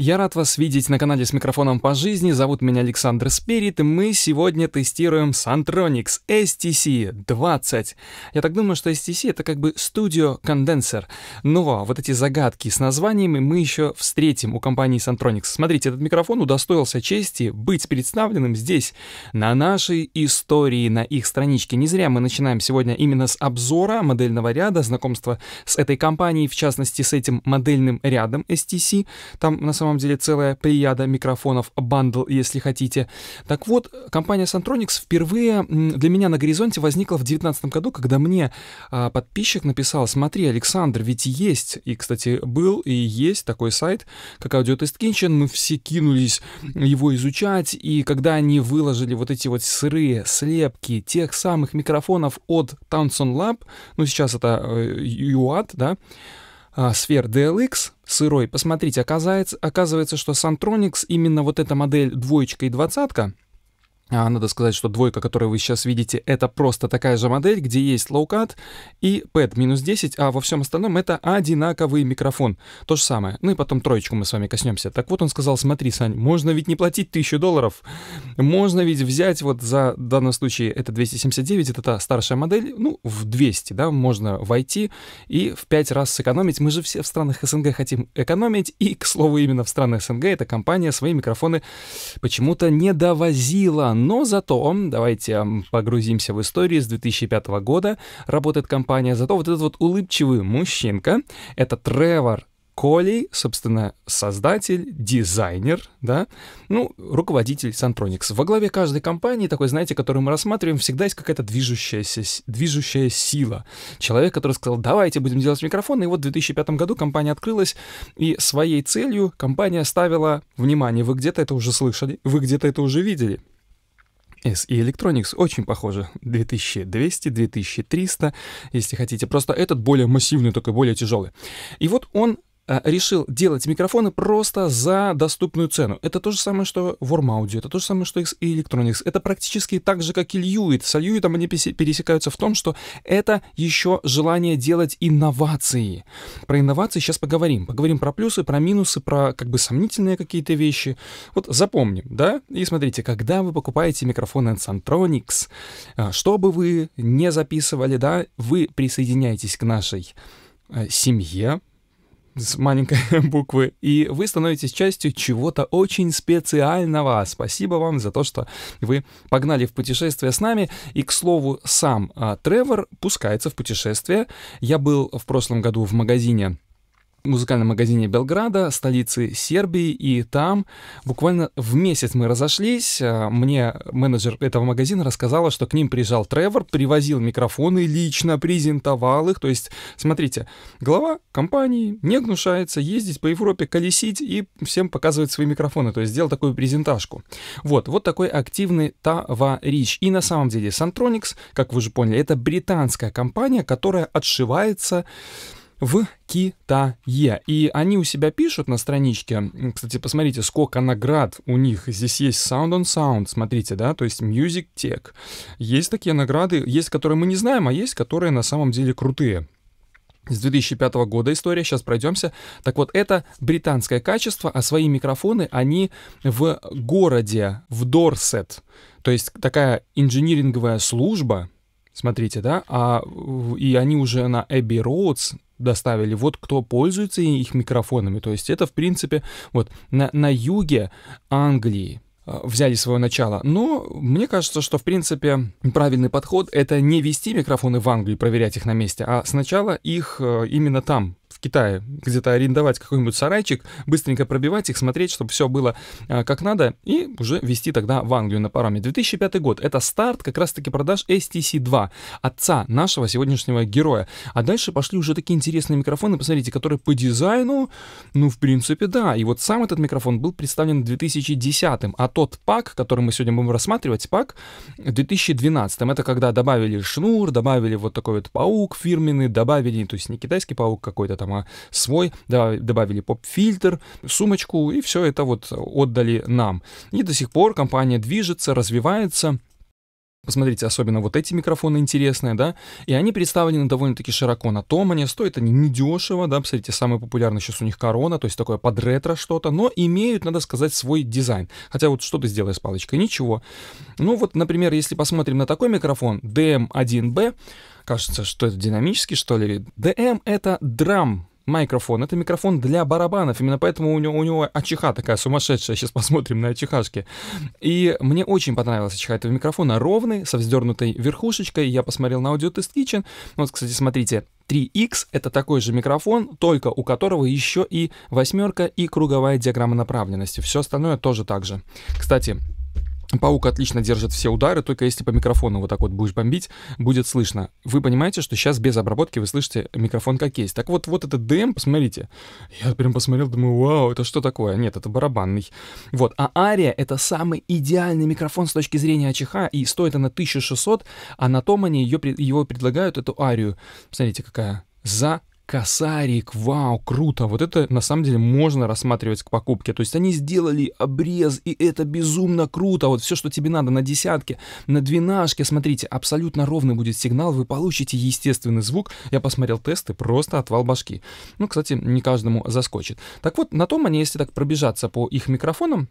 Я рад вас видеть на канале с микрофоном по жизни, зовут меня Александр Спирит, и мы сегодня тестируем Santronics STC-20. Я так думаю, что STC это как бы студио конденсер, но ну, а вот эти загадки с названиями мы еще встретим у компании Santronics. Смотрите, этот микрофон удостоился чести быть представленным здесь, на нашей истории, на их страничке. Не зря мы начинаем сегодня именно с обзора модельного ряда, знакомства с этой компанией, в частности с этим модельным рядом STC, там на самом самом деле целая прияда микрофонов, бандл, если хотите. Так вот, компания Santronics впервые для меня на горизонте возникла в 2019 году, когда мне а, подписчик написал, смотри, Александр, ведь есть, и, кстати, был и есть такой сайт, как Audiotest Kitchen, мы все кинулись его изучать, и когда они выложили вот эти вот сырые слепки тех самых микрофонов от Townsend Lab, ну сейчас это UAD, э, да, а, сфер DLX сырой, посмотрите, оказается, оказывается, что Santronics именно вот эта модель двоечка и двадцатка — а, надо сказать, что двойка, которую вы сейчас видите, это просто такая же модель, где есть Low Cut и Pad минус 10, а во всем остальном это одинаковый микрофон. То же самое. Ну и потом троечку мы с вами коснемся. Так вот он сказал, смотри, Сань, можно ведь не платить 1000 долларов, можно ведь взять вот за, в данном случае, это 279, это та старшая модель, ну, в 200, да, можно войти и в 5 раз сэкономить. Мы же все в странах СНГ хотим экономить, и, к слову, именно в странах СНГ эта компания свои микрофоны почему-то не довозила, но зато, давайте погрузимся в историю, с 2005 года работает компания, зато вот этот вот улыбчивый мужчинка, это Тревор Колли, собственно, создатель, дизайнер, да, ну, руководитель Сантроникс. Во главе каждой компании, такой, знаете, которую мы рассматриваем, всегда есть какая-то движущаяся, движущая сила. Человек, который сказал, давайте будем делать микрофоны, и вот в 2005 году компания открылась, и своей целью компания ставила, внимание, вы где-то это уже слышали, вы где-то это уже видели — SE Electronics очень похожи, 2200, 2300, если хотите. Просто этот более массивный, только более тяжелый. И вот он Э, решил делать микрофоны просто за доступную цену. Это то же самое, что Warm Audio, это то же самое, что и Electronics. Это практически так же, как и Льюит. С Льюитом они пересекаются в том, что это еще желание делать инновации. Про инновации сейчас поговорим. Поговорим про плюсы, про минусы, про как бы сомнительные какие-то вещи. Вот запомним, да? И смотрите, когда вы покупаете микрофоны от Santronics, э, что вы не записывали, да, вы присоединяетесь к нашей э, семье, с маленькой буквы, и вы становитесь частью чего-то очень специального. Спасибо вам за то, что вы погнали в путешествие с нами. И, к слову, сам а, Тревор пускается в путешествие. Я был в прошлом году в магазине музыкальном магазине Белграда, столицы Сербии, и там буквально в месяц мы разошлись. А, мне менеджер этого магазина рассказала, что к ним приезжал Тревор, привозил микрофоны лично, презентовал их. То есть, смотрите, глава компании не гнушается ездить по Европе, колесить и всем показывать свои микрофоны. То есть, сделал такую презентажку. Вот, вот такой активный товарищ. И на самом деле Сантроникс, как вы же поняли, это британская компания, которая отшивается в Китае. И они у себя пишут на страничке, кстати, посмотрите, сколько наград у них. Здесь есть Sound on Sound, смотрите, да, то есть Music Tech. Есть такие награды, есть которые мы не знаем, а есть которые на самом деле крутые. С 2005 года история, сейчас пройдемся. Так вот, это британское качество, а свои микрофоны они в городе, в Дорсет. То есть такая инжиниринговая служба, смотрите, да, а, и они уже на Abbey Roads, доставили, вот кто пользуется их микрофонами. То есть это, в принципе, вот на, на юге Англии а, взяли свое начало. Но мне кажется, что, в принципе, правильный подход — это не вести микрофоны в Англию и проверять их на месте, а сначала их э, именно там в Китае где-то арендовать какой-нибудь сарайчик, быстренько пробивать их, смотреть, чтобы все было а, как надо, и уже вести тогда в Англию на пароме. 2005 год — это старт как раз-таки продаж STC-2, отца нашего сегодняшнего героя. А дальше пошли уже такие интересные микрофоны, посмотрите, которые по дизайну, ну, в принципе, да. И вот сам этот микрофон был представлен в 2010-м, а тот пак, который мы сегодня будем рассматривать, пак в 2012-м. Это когда добавили шнур, добавили вот такой вот паук фирменный, добавили, то есть не китайский паук какой-то там, сама свой, да, добавили поп-фильтр, сумочку, и все это вот отдали нам. И до сих пор компания движется, развивается, Посмотрите, особенно вот эти микрофоны интересные, да, и они представлены довольно-таки широко на том, они стоят они недешево, да, посмотрите, самый популярный сейчас у них корона, то есть такое под ретро что-то, но имеют, надо сказать, свой дизайн. Хотя вот что ты сделаешь с палочкой? Ничего. Ну вот, например, если посмотрим на такой микрофон DM1B, кажется, что это динамический, что ли. ДМ это драм микрофон. Это микрофон для барабанов. Именно поэтому у него, у него ачиха такая сумасшедшая. Сейчас посмотрим на ачихашки. И мне очень понравилась ачиха этого микрофона. Ровный, со вздернутой верхушечкой. Я посмотрел на Audio Test Kitchen. Вот, кстати, смотрите. 3X — это такой же микрофон, только у которого еще и восьмерка и круговая диаграмма направленности. Все остальное тоже так же. Кстати, Паук отлично держит все удары, только если по микрофону вот так вот будешь бомбить, будет слышно. Вы понимаете, что сейчас без обработки вы слышите микрофон как есть. Так вот, вот этот ДМ, посмотрите. Я прям посмотрел, думаю, вау, это что такое? Нет, это барабанный. Вот, а Ария — это самый идеальный микрофон с точки зрения АЧХ, и стоит она 1600, а на том они ее, его предлагают, эту Арию. Смотрите, какая за косарик, вау, круто, вот это на самом деле можно рассматривать к покупке, то есть они сделали обрез, и это безумно круто, вот все, что тебе надо на десятке, на двенашке, смотрите, абсолютно ровный будет сигнал, вы получите естественный звук, я посмотрел тесты, просто отвал башки, ну, кстати, не каждому заскочит. Так вот, на том они, если так пробежаться по их микрофонам,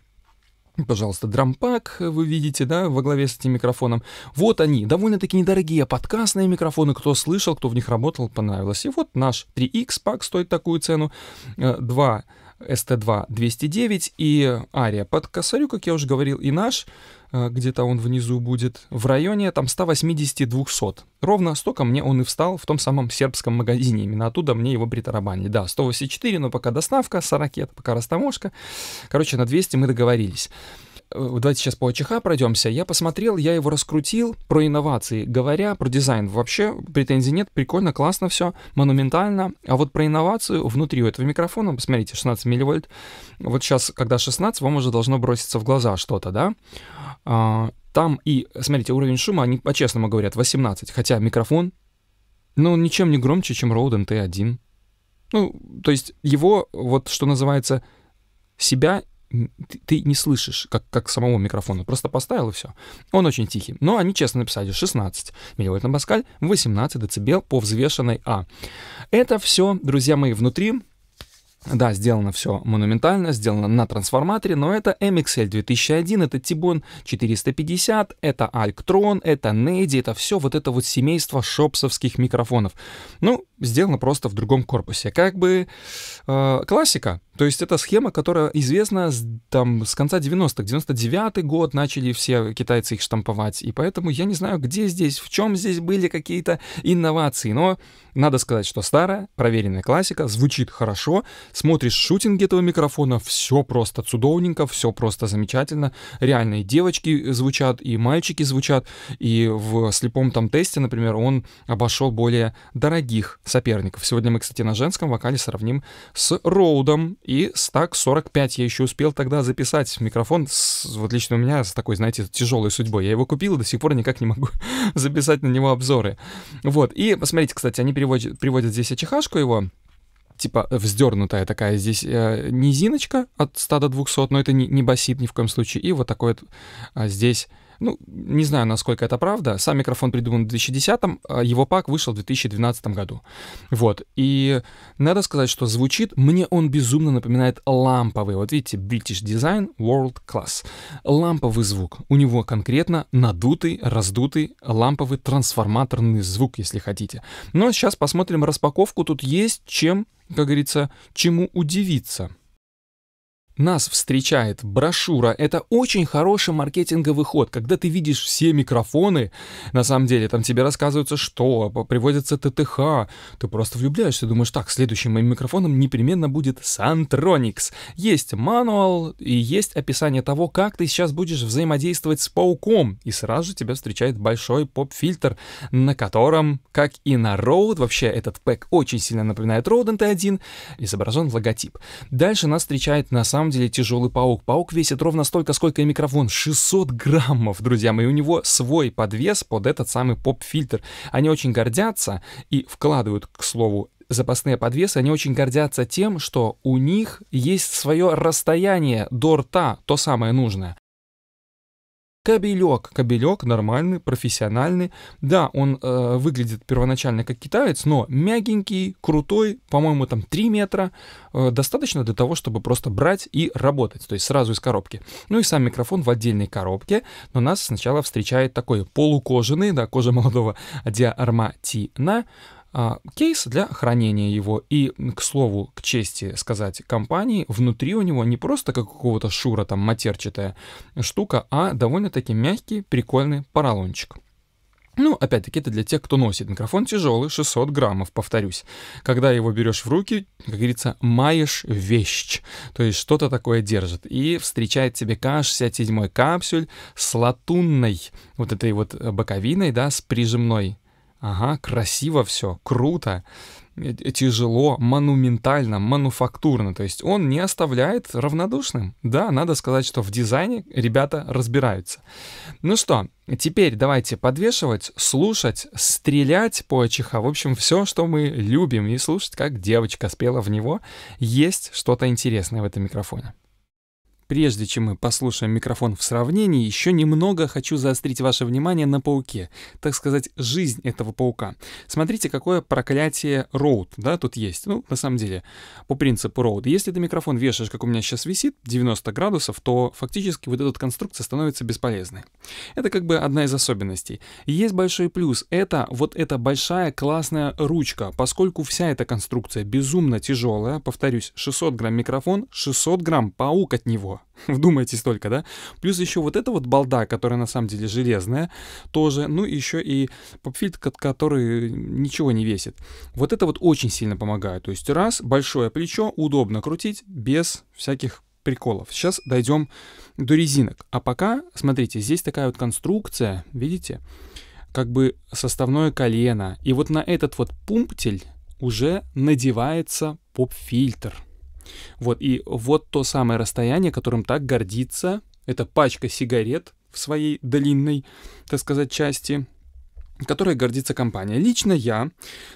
пожалуйста, дрампак, вы видите, да, во главе с этим микрофоном. Вот они, довольно-таки недорогие подкастные микрофоны, кто слышал, кто в них работал, понравилось. И вот наш 3X пак стоит такую цену, 2 ST2 209 и Ария под косарю, как я уже говорил, и наш Э, где-то он внизу будет, в районе там 180-200. Ровно столько мне он и встал в том самом сербском магазине, именно оттуда мне его притарабанили. Да, 184, но пока доставка, 40, пока растаможка. Короче, на 200 мы договорились. Э, давайте сейчас по АЧХ пройдемся. Я посмотрел, я его раскрутил про инновации, говоря про дизайн. Вообще претензий нет, прикольно, классно все, монументально. А вот про инновацию внутри у этого микрофона, посмотрите, 16 милливольт. Вот сейчас, когда 16, вам уже должно броситься в глаза что-то, да? А, там и, смотрите, уровень шума, они по-честному говорят, 18, хотя микрофон, ну, ничем не громче, чем Rode NT1. Ну, то есть его, вот что называется, себя ты, ты не слышишь, как, как самого микрофона. Просто поставил и все. Он очень тихий. Но они честно написали 16 милливольт на паскаль, 18 децибел по взвешенной А. Это все, друзья мои, внутри да, сделано все монументально, сделано на трансформаторе, но это MXL 2001, это Тибон 450, это Alctron, это Nady, это все вот это вот семейство шопсовских микрофонов. Ну, сделано просто в другом корпусе. Как бы э, классика, то есть это схема, которая известна с, там, с конца 90-х. 99-й год начали все китайцы их штамповать. И поэтому я не знаю, где здесь, в чем здесь были какие-то инновации. Но надо сказать, что старая, проверенная классика, звучит хорошо. Смотришь шутинги этого микрофона, все просто цудовненько, все просто замечательно. Реальные девочки звучат, и мальчики звучат. И в слепом там тесте, например, он обошел более дорогих соперников. Сегодня мы, кстати, на женском вокале сравним с Роудом и стак 45 я еще успел тогда записать. Микрофон, с, вот лично у меня, с такой, знаете, тяжелой судьбой. Я его купил и до сих пор никак не могу записать на него обзоры. Вот, и посмотрите, кстати, они переводят приводят здесь очехашку его, типа э, вздернутая такая здесь э, низиночка от 100 до 200, но это не, не басит ни в коем случае. И вот такой вот а, здесь ну, не знаю, насколько это правда. Сам микрофон придуман в 2010-м, а его пак вышел в 2012 году. Вот. И надо сказать, что звучит, мне он безумно напоминает ламповый. Вот видите, British Design World Class. Ламповый звук. У него конкретно надутый, раздутый ламповый трансформаторный звук, если хотите. Но сейчас посмотрим распаковку. Тут есть чем, как говорится, чему удивиться. Нас встречает брошюра. Это очень хороший маркетинговый ход, когда ты видишь все микрофоны. На самом деле, там тебе рассказывается, что приводится ТТХ. Ты просто влюбляешься, думаешь, так, следующим моим микрофоном непременно будет Santronix. Есть мануал и есть описание того, как ты сейчас будешь взаимодействовать с пауком. И сразу же тебя встречает большой поп-фильтр, на котором, как и на Road, вообще этот пэк очень сильно напоминает Road NT1, изображен логотип. Дальше нас встречает на самом самом деле тяжелый паук. Паук весит ровно столько, сколько и микрофон. 600 граммов, друзья мои. У него свой подвес под этот самый поп-фильтр. Они очень гордятся и вкладывают, к слову, запасные подвесы, они очень гордятся тем, что у них есть свое расстояние до рта, то самое нужное кабелек. Кабелек нормальный, профессиональный. Да, он э, выглядит первоначально как китаец, но мягенький, крутой, по-моему, там 3 метра. Э, достаточно для того, чтобы просто брать и работать, то есть сразу из коробки. Ну и сам микрофон в отдельной коробке, но нас сначала встречает такой полукожаный, да, кожа молодого Диарматина. А, кейс для хранения его. И, к слову, к чести сказать компании, внутри у него не просто как какого-то шура там матерчатая штука, а довольно-таки мягкий, прикольный поролончик. Ну, опять-таки, это для тех, кто носит. Микрофон тяжелый, 600 граммов, повторюсь. Когда его берешь в руки, как говорится, маешь вещь, то есть что-то такое держит. И встречает тебе К-67 капсюль с латунной вот этой вот э, боковиной, да, с прижимной Ага, красиво все, круто, э, тяжело, монументально, мануфактурно. То есть он не оставляет равнодушным. Да, надо сказать, что в дизайне ребята разбираются. Ну что, теперь давайте подвешивать, слушать, стрелять по ЧХ. В общем, все, что мы любим, и слушать, как девочка спела в него. Есть что-то интересное в этом микрофоне. Прежде чем мы послушаем микрофон в сравнении, еще немного хочу заострить ваше внимание на пауке, так сказать, жизнь этого паука. Смотрите, какое проклятие Роуд, да, тут есть. Ну, на самом деле, по принципу Роуд. Если ты микрофон вешаешь, как у меня сейчас висит, 90 градусов, то фактически вот эта конструкция становится бесполезной. Это как бы одна из особенностей. Есть большой плюс, это вот эта большая классная ручка, поскольку вся эта конструкция безумно тяжелая, повторюсь, 600 грамм микрофон, 600 грамм паук от него. Вдумайтесь только, да? Плюс еще вот эта вот балда, которая на самом деле железная тоже, ну еще и поп-фильтр, который ничего не весит. Вот это вот очень сильно помогает. То есть раз, большое плечо, удобно крутить без всяких приколов. Сейчас дойдем до резинок. А пока, смотрите, здесь такая вот конструкция, видите? Как бы составное колено. И вот на этот вот пумптель уже надевается поп-фильтр. Вот, и вот то самое расстояние, которым так гордится, это пачка сигарет в своей длинной, так сказать, части, которой гордится компания. Лично я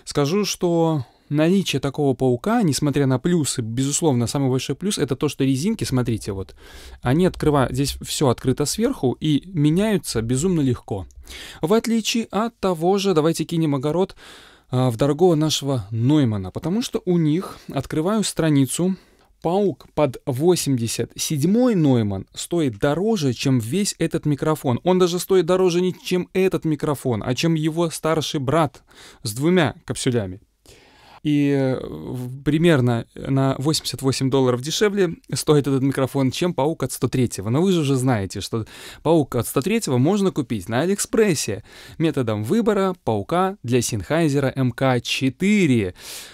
скажу, что наличие такого паука, несмотря на плюсы, безусловно, самый большой плюс это то, что резинки, смотрите, вот, они открывают, здесь все открыто сверху и меняются безумно легко. В отличие от того же, давайте кинем огород, а, в дорогого нашего Ноймана, потому что у них, открываю страницу, Паук под 87 Нойман стоит дороже, чем весь этот микрофон. Он даже стоит дороже не чем этот микрофон, а чем его старший брат с двумя капсюлями. И э, примерно на 88 долларов дешевле стоит этот микрофон, чем паук от 103. Но вы же уже знаете, что паук от 103 можно купить на Алиэкспрессе методом выбора паука для Синхайзера МК-4.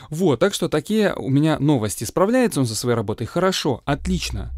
Вот, так что такие у меня новости. Справляется он со своей работой хорошо, отлично.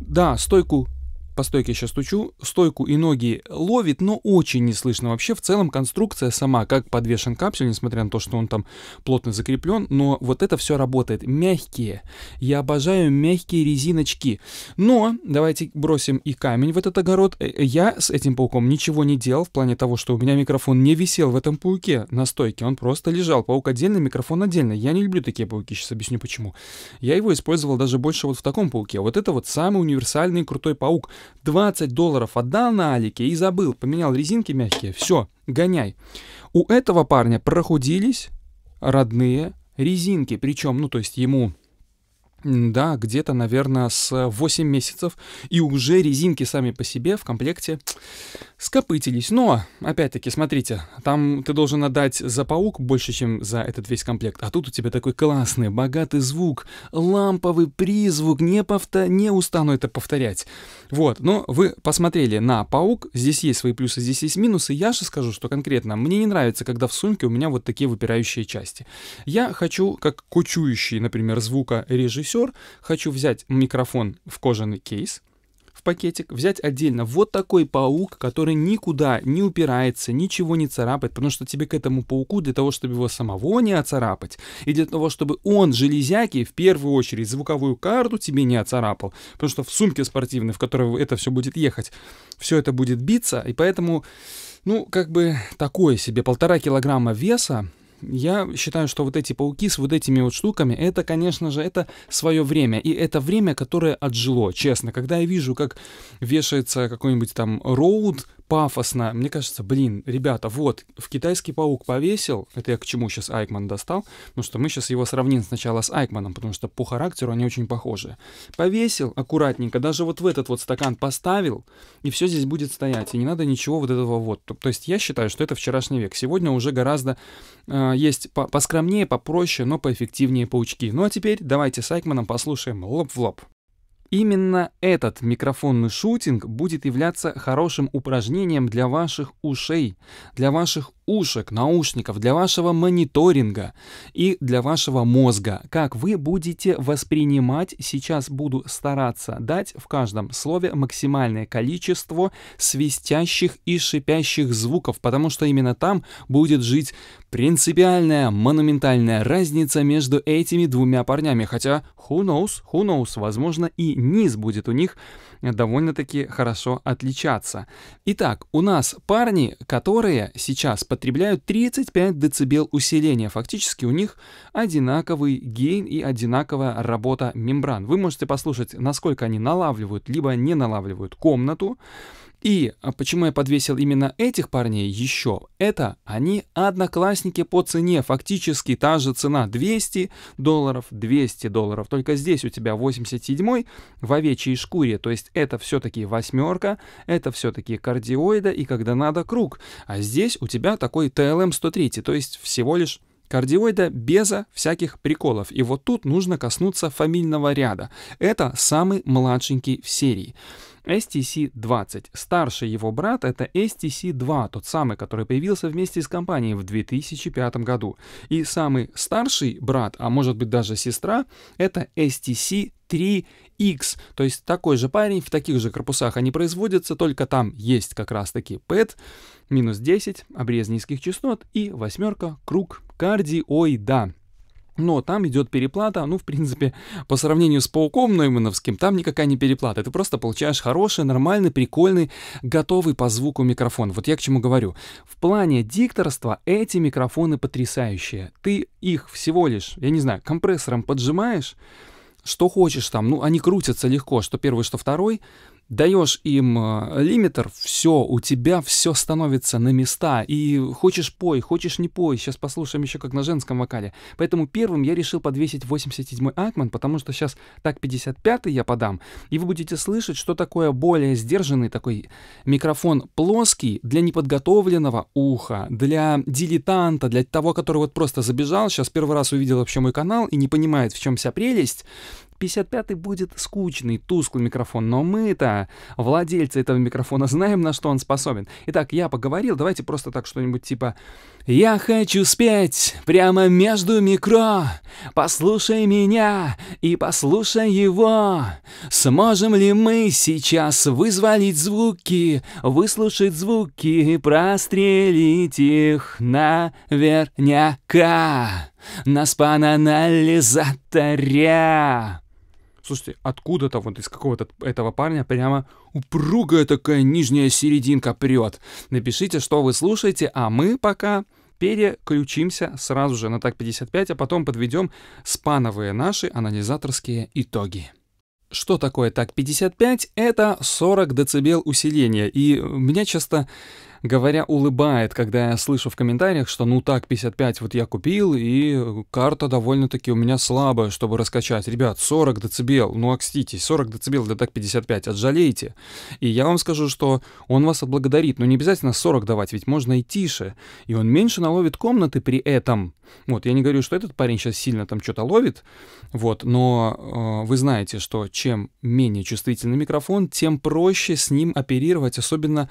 Да, стойку по стойке сейчас стучу, стойку и ноги ловит, но очень не слышно. Вообще в целом конструкция сама, как подвешен капсель, несмотря на то, что он там плотно закреплен, но вот это все работает. Мягкие. Я обожаю мягкие резиночки. Но давайте бросим и камень в этот огород. Э, э, я с этим пауком ничего не делал в плане того, что у меня микрофон не висел в этом пауке на стойке. Он просто лежал. Паук отдельно, микрофон отдельно. Я не люблю такие пауки, сейчас объясню почему. Я его использовал даже больше вот в таком пауке. Вот это вот самый универсальный крутой паук — 20 долларов отдал на Алике и забыл, поменял резинки мягкие, все, гоняй. У этого парня прохудились родные резинки, причем, ну то есть ему да, где-то, наверное, с 8 э, месяцев, и уже резинки сами по себе в комплекте скопытились. Но, опять-таки, смотрите, там ты должен отдать за паук больше, чем за этот весь комплект, а тут у тебя такой классный, богатый звук, ламповый призвук, не, повтор... не устану это повторять. Вот, но вы посмотрели на паук, здесь есть свои плюсы, здесь есть минусы, я же скажу, что конкретно мне не нравится, когда в сумке у меня вот такие выпирающие части. Я хочу, как кучующий, например, звука режиссер, режиссер, хочу взять микрофон в кожаный кейс, в пакетик, взять отдельно вот такой паук, который никуда не упирается, ничего не царапает, потому что тебе к этому пауку для того, чтобы его самого не оцарапать, и для того, чтобы он, железяки, в первую очередь звуковую карту тебе не оцарапал, потому что в сумке спортивной, в которой это все будет ехать, все это будет биться, и поэтому, ну, как бы такое себе, полтора килограмма веса, я считаю, что вот эти пауки с вот этими вот штуками, это, конечно же, это свое время. И это время, которое отжило, честно. Когда я вижу, как вешается какой-нибудь там роуд пафосно. Мне кажется, блин, ребята, вот, в китайский паук повесил, это я к чему сейчас Айкман достал, потому ну что мы сейчас его сравним сначала с Айкманом, потому что по характеру они очень похожи. Повесил аккуратненько, даже вот в этот вот стакан поставил, и все здесь будет стоять, и не надо ничего вот этого вот. То, то есть я считаю, что это вчерашний век. Сегодня уже гораздо э, есть по поскромнее, попроще, но поэффективнее паучки. Ну а теперь давайте с Айкманом послушаем лоб в лоб. Именно этот микрофонный шутинг будет являться хорошим упражнением для ваших ушей, для ваших ушек, наушников, для вашего мониторинга и для вашего мозга. Как вы будете воспринимать, сейчас буду стараться дать в каждом слове максимальное количество свистящих и шипящих звуков, потому что именно там будет жить принципиальная, монументальная разница между этими двумя парнями. Хотя, who knows, who knows, возможно, и низ будет у них довольно-таки хорошо отличаться. Итак, у нас парни, которые сейчас под потребляют 35 дБ усиления. Фактически у них одинаковый гейн и одинаковая работа мембран. Вы можете послушать, насколько они налавливают, либо не налавливают комнату, и а почему я подвесил именно этих парней еще? Это они одноклассники по цене, фактически та же цена 200 долларов, 200 долларов. Только здесь у тебя 87 в овечьей шкуре, то есть это все-таки восьмерка, это все-таки кардиоида и когда надо круг. А здесь у тебя такой TLM 103, то есть всего лишь кардиоида безо всяких приколов. И вот тут нужно коснуться фамильного ряда. Это самый младшенький в серии. STC-20. Старший его брат — это STC-2, тот самый, который появился вместе с компанией в 2005 году. И самый старший брат, а может быть даже сестра, это STC-3. 3X, то есть такой же парень, в таких же корпусах они производятся, только там есть как раз таки PET, минус 10, обрез низких частот и восьмерка, круг кардиоида. Но там идет переплата, ну, в принципе, по сравнению с пауком Ноймановским, там никакая не переплата. Ты просто получаешь хороший, нормальный, прикольный, готовый по звуку микрофон. Вот я к чему говорю. В плане дикторства эти микрофоны потрясающие. Ты их всего лишь, я не знаю, компрессором поджимаешь, что хочешь там, ну, они крутятся легко, что первый, что второй, даешь им э, лимитер, все, у тебя все становится на места. И хочешь пой, хочешь не пой. Сейчас послушаем еще как на женском вокале. Поэтому первым я решил подвесить 87-й Акман, потому что сейчас так 55-й я подам, и вы будете слышать, что такое более сдержанный такой микрофон плоский для неподготовленного уха, для дилетанта, для того, который вот просто забежал, сейчас первый раз увидел вообще мой канал и не понимает, в чем вся прелесть, 55-й будет скучный, тусклый микрофон, но мы-то, владельцы этого микрофона, знаем, на что он способен. Итак, я поговорил, давайте просто так что-нибудь типа «Я хочу спеть прямо между микро, послушай меня и послушай его, сможем ли мы сейчас вызволить звуки, выслушать звуки прострелить их наверняка?» Нас пананализаторя. Слушайте, откуда-то вот из какого-то этого парня прямо упругая такая нижняя серединка прет. Напишите, что вы слушаете, а мы пока переключимся сразу же на ТАК-55, а потом подведем спановые наши анализаторские итоги. Что такое ТАК-55? Это 40 дБ усиления. И меня часто говоря, улыбает, когда я слышу в комментариях, что ну так, 55 вот я купил, и карта довольно-таки у меня слабая, чтобы раскачать. Ребят, 40 дБ, ну окститесь, 40 дБ, да так 55, отжалейте. И я вам скажу, что он вас отблагодарит, но не обязательно 40 давать, ведь можно и тише. И он меньше наловит комнаты при этом. Вот, я не говорю, что этот парень сейчас сильно там что-то ловит, вот, но э, вы знаете, что чем менее чувствительный микрофон, тем проще с ним оперировать, особенно,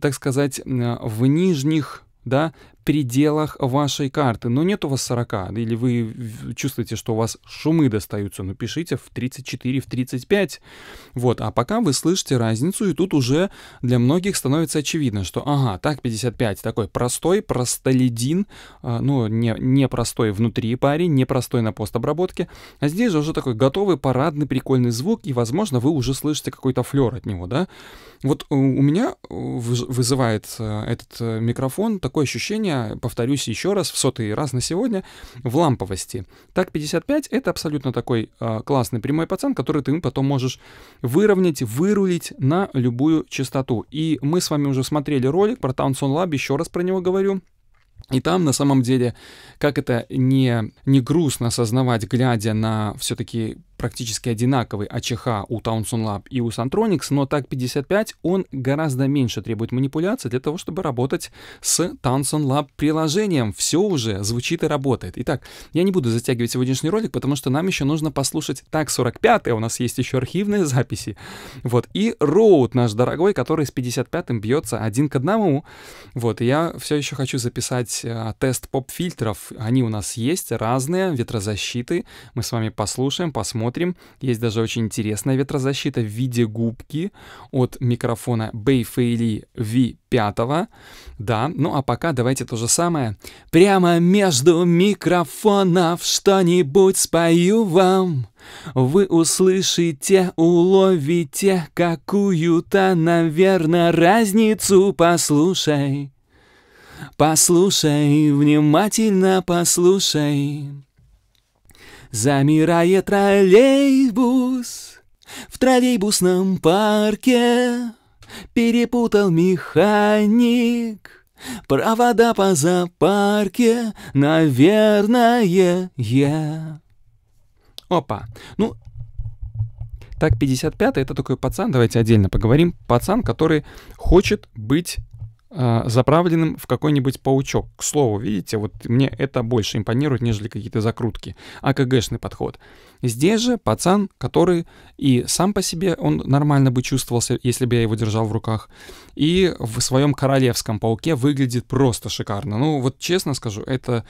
так сказать, Э, в нижних да, пределах вашей карты. Но нет у вас 40, или вы чувствуете, что у вас шумы достаются, ну пишите в 34, в 35. Вот, а пока вы слышите разницу, и тут уже для многих становится очевидно, что ага, так 55, такой простой, простоледин, а, ну не, не простой внутри парень, не простой на постобработке, а здесь же уже такой готовый, парадный, прикольный звук, и возможно вы уже слышите какой-то флер от него, да. Вот у меня э, вызывает э, этот э, микрофон такое ощущение, повторюсь еще раз, в сотый раз на сегодня, в ламповости. Так 55 — это абсолютно такой э, классный прямой пацан, который ты потом можешь выровнять, вырулить на любую частоту. И мы с вами уже смотрели ролик про Townson Lab, еще раз про него говорю. И там, на самом деле, как это не, не грустно осознавать, глядя на все-таки практически одинаковый АЧХ у Townsend Lab и у Santronix, но так 55 он гораздо меньше требует манипуляций для того, чтобы работать с Townsend Lab приложением. Все уже звучит и работает. Итак, я не буду затягивать сегодняшний ролик, потому что нам еще нужно послушать так 45 у нас есть еще архивные записи. Вот, и Road наш дорогой, который с 55-м бьется один к одному. Вот, и я все еще хочу записать э, тест поп-фильтров. Они у нас есть, разные, ветрозащиты. Мы с вами послушаем, посмотрим, посмотрим. Есть даже очень интересная ветрозащита в виде губки от микрофона Bayfaili V5. Да, ну а пока давайте то же самое. Прямо между микрофонов что-нибудь спою вам. Вы услышите, уловите какую-то, наверное, разницу, послушай. Послушай, внимательно послушай. Замирает троллейбус в троллейбусном парке. Перепутал механик провода по зоопарке, наверное, я. Опа. Ну, так, 55-й это такой пацан, давайте отдельно поговорим. Пацан, который хочет быть а, заправленным в какой-нибудь паучок. К слову, видите, вот мне это больше импонирует, нежели какие-то закрутки. АКГшный подход. Здесь же пацан, который и сам по себе он нормально бы чувствовался, если бы я его держал в руках, и в своем королевском пауке выглядит просто шикарно. Ну, вот честно скажу, это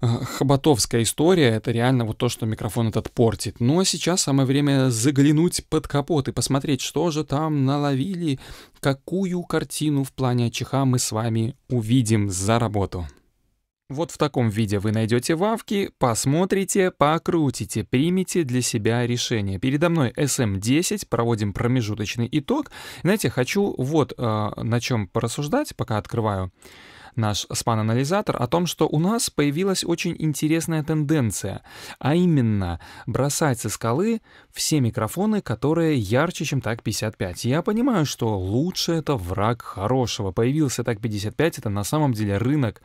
Э, хоботовская история, это реально вот то, что микрофон этот портит. Но сейчас самое время заглянуть под капот и посмотреть, что же там наловили, какую картину в плане ЧХ мы с вами увидим за работу. Вот в таком виде вы найдете вавки, посмотрите, покрутите, примите для себя решение. Передо мной SM10, эм проводим промежуточный итог. Знаете, хочу вот э, на чем порассуждать, пока открываю наш спан-анализатор о том, что у нас появилась очень интересная тенденция, а именно бросать со скалы все микрофоны, которые ярче, чем так 55. Я понимаю, что лучше это враг хорошего. Появился так 55, это на самом деле рынок,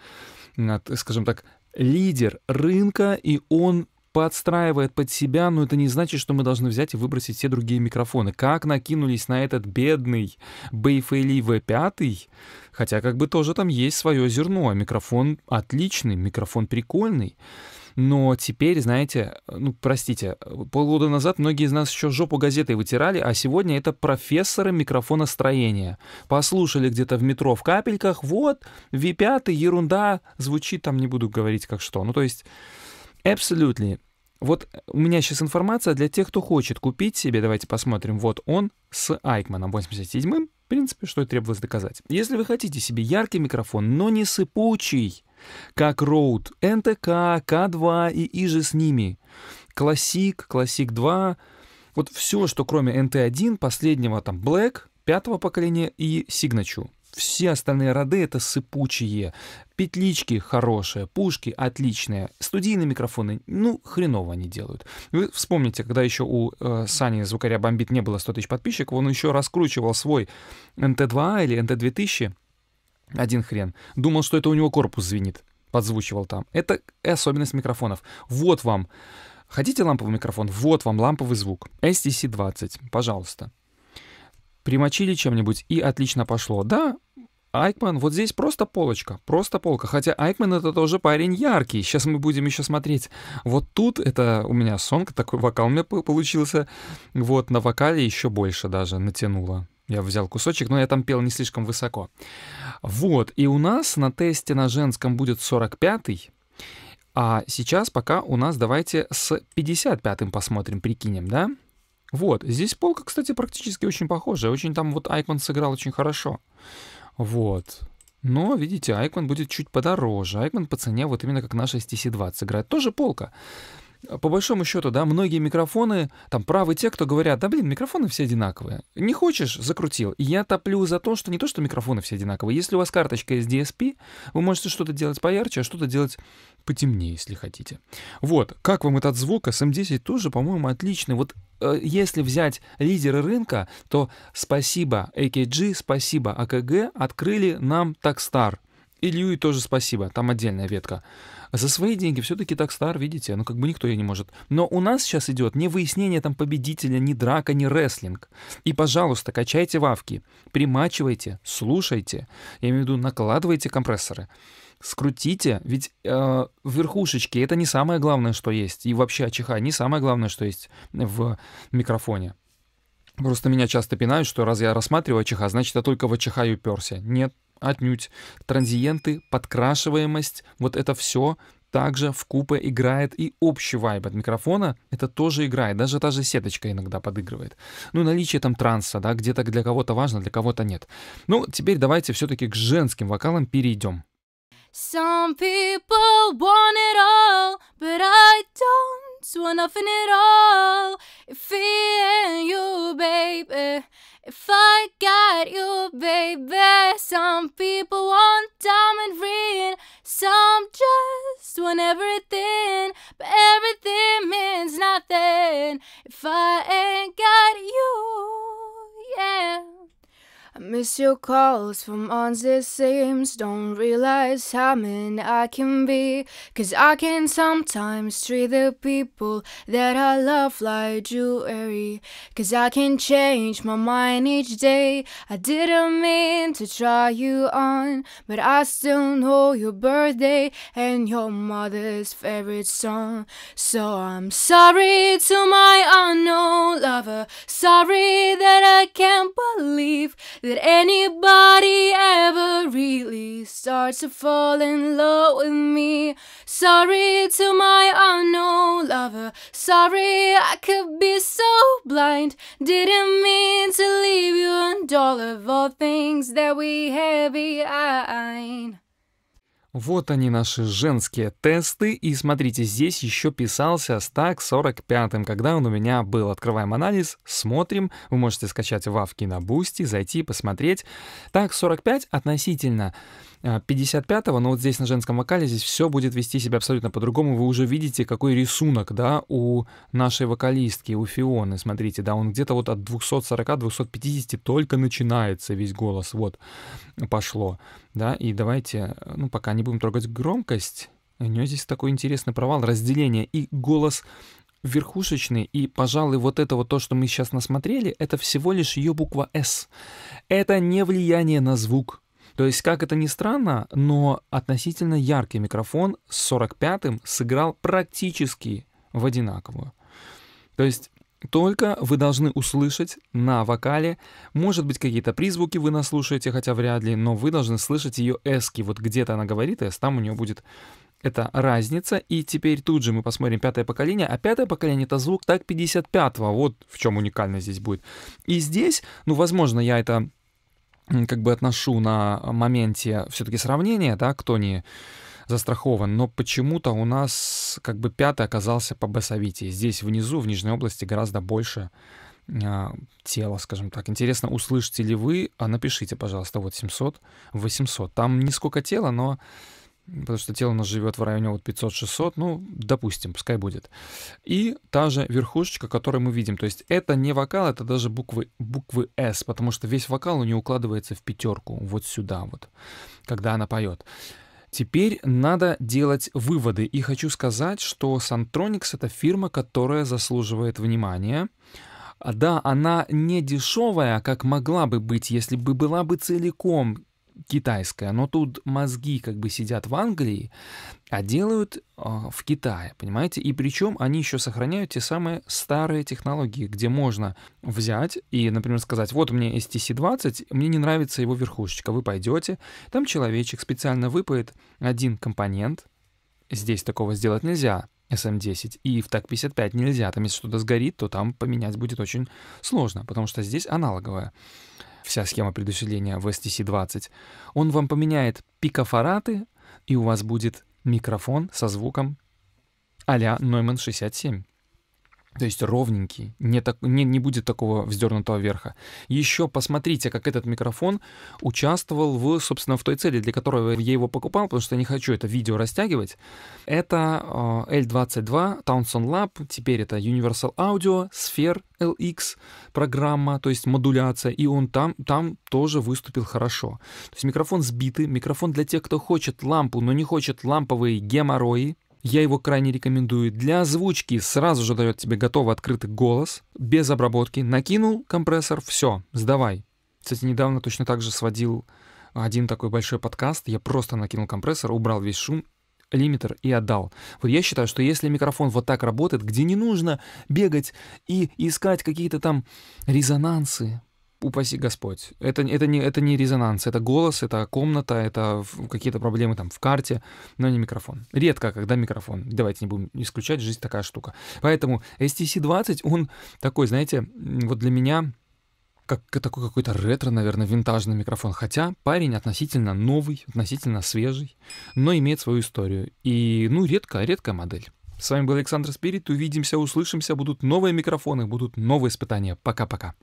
скажем так, лидер рынка, и он подстраивает под себя, но это не значит, что мы должны взять и выбросить все другие микрофоны. Как накинулись на этот бедный Bayfeli V5, хотя как бы тоже там есть свое зерно, а микрофон отличный, микрофон прикольный. Но теперь, знаете, ну, простите, полгода назад многие из нас еще жопу газетой вытирали, а сегодня это профессоры микрофоностроения. Послушали где-то в метро в капельках, вот, V5, ерунда, звучит там, не буду говорить как что. Ну, то есть Absolutely. Вот у меня сейчас информация для тех, кто хочет купить себе. Давайте посмотрим. Вот он с Айкманом 87-м. В принципе, что и требовалось доказать. Если вы хотите себе яркий микрофон, но не сыпучий, как Rode NTK, K2 и иже с ними, Classic, Classic 2, вот все, что кроме NT1, последнего там Black, пятого поколения и Signature все остальные роды — это сыпучие. Петлички хорошие, пушки отличные. Студийные микрофоны, ну, хреново они делают. Вы вспомните, когда еще у э, Сани Звукаря Бомбит не было 100 тысяч подписчиков, он еще раскручивал свой NT2A или NT2000. Один хрен. Думал, что это у него корпус звенит. Подзвучивал там. Это особенность микрофонов. Вот вам. Хотите ламповый микрофон? Вот вам ламповый звук. STC-20, пожалуйста примочили чем-нибудь, и отлично пошло. Да, Айкман, вот здесь просто полочка, просто полка. Хотя Айкман это тоже парень яркий. Сейчас мы будем еще смотреть. Вот тут это у меня сонг, такой вокал у меня получился. Вот на вокале еще больше даже натянуло. Я взял кусочек, но я там пел не слишком высоко. Вот, и у нас на тесте на женском будет 45-й. А сейчас пока у нас давайте с 55-м посмотрим, прикинем, да? Вот. Здесь полка, кстати, практически очень похожая. Очень там вот Айкман сыграл очень хорошо. Вот. Но, видите, Айкман будет чуть подороже. Айкман по цене вот именно как наша STC-20 сыграет. Тоже полка. По большому счету, да, многие микрофоны, там правы те, кто говорят, да блин, микрофоны все одинаковые. Не хочешь, закрутил. я топлю за то, что не то, что микрофоны все одинаковые. Если у вас карточка из DSP, вы можете что-то делать поярче, а что-то делать потемнее, если хотите. Вот, как вам этот звук? SM10 эм тоже, по-моему, отличный. Вот Э, если взять лидеры рынка, то спасибо AKG, спасибо АКГ открыли нам Такстар. И Льюи тоже спасибо, там отдельная ветка. А за свои деньги все-таки так стар, видите, ну как бы никто ее не может. Но у нас сейчас идет не выяснение там победителя, не драка, не рестлинг. И, пожалуйста, качайте вавки, примачивайте, слушайте, я имею в виду накладывайте компрессоры скрутите, ведь э, верхушечки это не самое главное, что есть. И вообще АЧХ не самое главное, что есть в микрофоне. Просто меня часто пинают, что раз я рассматриваю АЧХ, значит, я только в АЧХ и уперся. Нет, Отнюдь. Транзиенты, подкрашиваемость, вот это все также в купе играет и общий вайб от микрофона, это тоже играет, даже та же сеточка иногда подыгрывает. Ну, наличие там транса, да, где-то для кого-то важно, для кого-то нет. Ну, теперь давайте все-таки к женским вокалам перейдем. Some people want it all, but I don't It's one of it all. If he ain't you, baby. If I got you, baby. Some people want diamond ring. Some just want everything. But everything means nothing. If I ain't got you, yeah. Miss your calls from on it seems. Don't realize how mean I can be. Cause I can sometimes treat the people that I love like jewelry. Cause I can change my mind each day. I didn't mean to try you on, but I still know your birthday and your mother's favorite song. So I'm sorry to my unknown lover. Sorry that I can't believe that anybody ever really starts to fall in love with me? Sorry to my unknown lover. Sorry I could be so blind. Didn't mean to leave you and all of all things that we have behind. Вот они наши женские тесты, и смотрите, здесь еще писался стак 45 когда он у меня был. Открываем анализ, смотрим, вы можете скачать в на бусте, зайти, посмотреть. Так, 45 относительно 55-го, а, но вот здесь на женском вокале здесь все будет вести себя абсолютно по-другому. Вы уже видите, какой рисунок, да, у нашей вокалистки, у Фионы. Смотрите, да, он где-то вот от 240-250 только начинается весь голос, вот, пошло, да, и давайте, ну, пока не не будем трогать громкость, у нее здесь такой интересный провал разделения и голос верхушечный, и, пожалуй, вот это вот то, что мы сейчас насмотрели, это всего лишь ее буква «С». Это не влияние на звук. То есть, как это ни странно, но относительно яркий микрофон с 45-м сыграл практически в одинаковую. То есть только вы должны услышать на вокале, может быть, какие-то призвуки вы наслушаете, хотя вряд ли, но вы должны слышать ее эски. Вот где-то она говорит эс, там у нее будет эта разница. И теперь тут же мы посмотрим пятое поколение. А пятое поколение — это звук так 55-го. Вот в чем уникально здесь будет. И здесь, ну, возможно, я это как бы отношу на моменте все-таки сравнения, да, кто не застрахован, но почему-то у нас как бы пятый оказался по б Здесь внизу, в Нижней области, гораздо больше а, тела, скажем так. Интересно, услышите ли вы, а напишите, пожалуйста, вот 700, 800. Там не сколько тела, но потому что тело у нас живет в районе вот 500-600, ну, допустим, пускай будет. И та же верхушечка, которую мы видим, то есть это не вокал, это даже буквы, буквы S, потому что весь вокал у нее укладывается в пятерку, вот сюда вот, когда она поет. Теперь надо делать выводы. И хочу сказать, что Santronics – это фирма, которая заслуживает внимания. А, да, она не дешевая, как могла бы быть, если бы была бы целиком китайская, но тут мозги как бы сидят в Англии, а делают э, в Китае, понимаете? И причем они еще сохраняют те самые старые технологии, где можно взять и, например, сказать, вот мне STC-20, мне не нравится его верхушечка, вы пойдете, там человечек специально выпает один компонент, здесь такого сделать нельзя, SM10, эм и в TAC-55 нельзя, там если что-то сгорит, то там поменять будет очень сложно, потому что здесь аналоговая вся схема предусиления в STC-20, он вам поменяет пикофараты, и у вас будет микрофон со звуком а-ля Neumann 67. То есть ровненький, не, так, не, не будет такого вздернутого верха. Еще посмотрите, как этот микрофон участвовал в, собственно, в той цели, для которой я его покупал, потому что я не хочу это видео растягивать. Это э, L22 Townsend Lab, теперь это Universal Audio, Sphere LX программа, то есть модуляция, и он там, там тоже выступил хорошо. То есть микрофон сбитый, микрофон для тех, кто хочет лампу, но не хочет ламповые геморрои, я его крайне рекомендую. Для озвучки сразу же дает тебе готовый открытый голос, без обработки. Накинул компрессор, все, сдавай. Кстати, недавно точно так же сводил один такой большой подкаст. Я просто накинул компрессор, убрал весь шум лимитер и отдал. Вот я считаю, что если микрофон вот так работает, где не нужно бегать и искать какие-то там резонансы, упаси Господь. Это, это, не, это не резонанс, это голос, это комната, это какие-то проблемы там в карте, но не микрофон. Редко, когда микрофон. Давайте не будем исключать, жизнь такая штука. Поэтому STC-20, он такой, знаете, вот для меня как такой какой-то ретро, наверное, винтажный микрофон. Хотя парень относительно новый, относительно свежий, но имеет свою историю. И, ну, редкая, редкая модель. С вами был Александр Спирит. Увидимся, услышимся. Будут новые микрофоны, будут новые испытания. Пока-пока.